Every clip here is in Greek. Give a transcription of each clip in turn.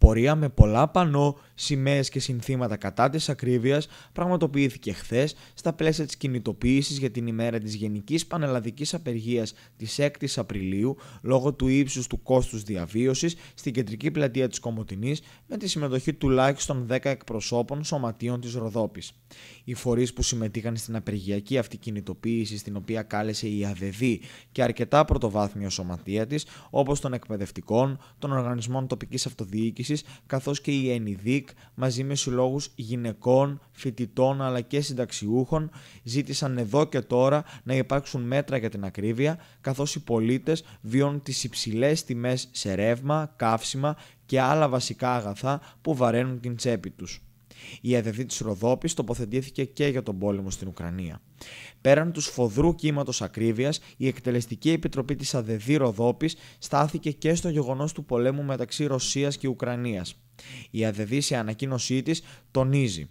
Πορεία με πολλά πανό, σημαίες και συνθήματα κατά της ακρίβειας πραγματοποιήθηκε χθες στα πλαίσια της κινητοποίησης για την ημέρα της Γενικής Πανελλαδικής Απεργίας της 6η Απριλίου λόγω του ύψους του κόστους διαβίωσης στην κεντρική πλατεία της Κομοτινή με τη συμμετοχή τουλάχιστον 10 εκπροσώπων σωματείων της Ροδόπης. Οι φορείς που συμμετείχαν στην απεργιακή αυτή κινητοποίηση, στην οποία κάλεσε η ΑΔΔ και αρκετά πρωτοβάθμια σωματεία της, όπως των εκπαιδευτικών, των οργανισμών τοπικής αυτοδιοίκησης καθώς καθώς και η ΕΝΙΔΙΚ μαζί με συλλόγους γυναικών, φοιτητών αλλά και συνταξιούχων ζήτησαν εδώ και τώρα να υπάρξουν μέτρα για την ακρίβεια, καθώς οι πολίτες βιώνουν τις υψηλές τιμές σε ρεύμα, καύσιμα και άλλα βασικά αγαθά που βαραίνουν την τσέπη τους. Η αδερφή της Ροδόπης τοποθετήθηκε και για τον πόλεμο στην Ουκρανία. Πέραν τους σφοδρού κύματος ακρίβειας, η Εκτελεστική Επιτροπή της Αδεδή Ροδόπης στάθηκε και στο γεγονός του πολέμου μεταξύ Ρωσίας και ουκρανίας. Η Αδεδή σε ανακοίνωσή της τονίζει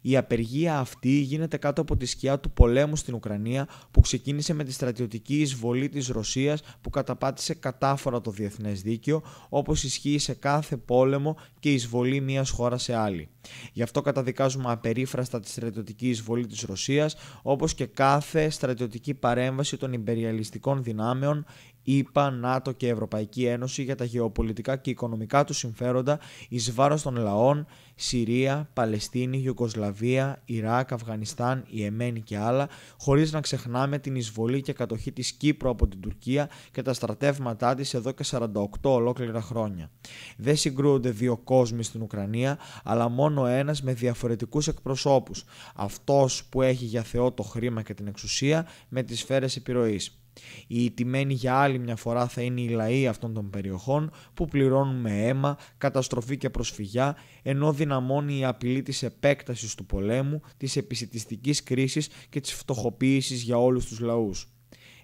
η απεργία αυτή γίνεται κάτω από τη σκιά του πολέμου στην Ουκρανία που ξεκίνησε με τη στρατιωτική εισβολή της Ρωσίας που καταπάτησε κατάφορα το διεθνές δίκαιο όπως ισχύει σε κάθε πόλεμο και εισβολή μιας χώρας σε άλλη. Γι' αυτό καταδικάζουμε απερίφραστα τη στρατιωτική εισβολή της Ρωσίας, όπως και κάθε στρατιωτική παρέμβαση των υπεριαλιστικών δυνάμεων ΗΠΑ, ΝΑΤΟ και Ευρωπαϊκή Ένωση για τα γεωπολιτικά και οικονομικά τους συμφέροντα εις βάρος των λαών Συρία, Παλαιστίνη, Ιουγκοσλαβία, Ιράκ, Αφγανιστάν, Ιεμένη και άλλα, χωρίς να ξεχνάμε την εισβολή και κατοχή της Κύπρου από την Τουρκία και τα στρατεύματά της εδώ και 48 ολόκληρα χρόνια. Δεν συγκρούονται δύο κόσμοι στην Ουκρανία, αλλά μόνο ο ένας με διαφορετικούς εκπροσώπους, αυτός που έχει για Θεό το χρήμα και την εξουσία με τις σφαίρες επιρροής. Οι ιτημένοι για άλλη μια φορά θα είναι οι λαοί αυτών των περιοχών που πληρώνουν με αίμα, καταστροφή και προσφυγιά, ενώ δυναμώνει η απειλή της επέκτασης του πολέμου, της επισητιστικής κρίσης και της φτωχοποίησης για όλους τους λαούς.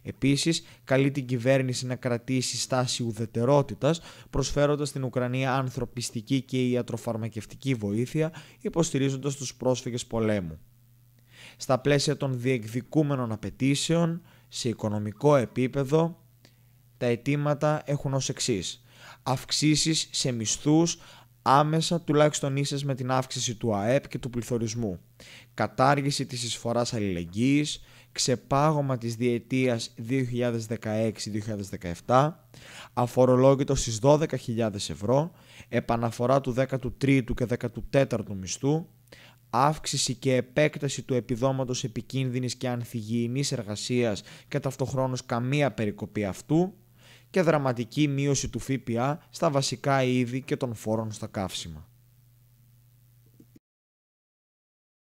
Επίσης, καλεί την κυβέρνηση να κρατήσει στάση ουδετερότητας, προσφέροντας στην Ουκρανία ανθρωπιστική και ιατροφαρμακευτική βοήθεια, υποστηρίζοντας τους πρόσφυγες πολέμου. Στα πλαίσια των διεκδικούμενων απαιτήσεων, σε οικονομικό επίπεδο, τα αιτήματα έχουν ως εξής. Αυξήσεις σε μισθούς, άμεσα τουλάχιστον ίσες με την αύξηση του ΑΕΠ και του πληθωρισμού, κατάργηση της εισφοράς αλληλεγγύης, ξεπάγωμα της διετίας 2016-2017, αφορολόγητο στις 12.000 ευρώ, επαναφορά του 13ου και 14ου μισθού, αύξηση και επέκταση του επιδόματος επικίνδυνης και ανθυγιεινής εργασίας και ταυτοχρόνως καμία περικοπή αυτού, και δραματική μείωση του ΦΠΑ στα βασικά είδη και των φόρων στα καύσιμα.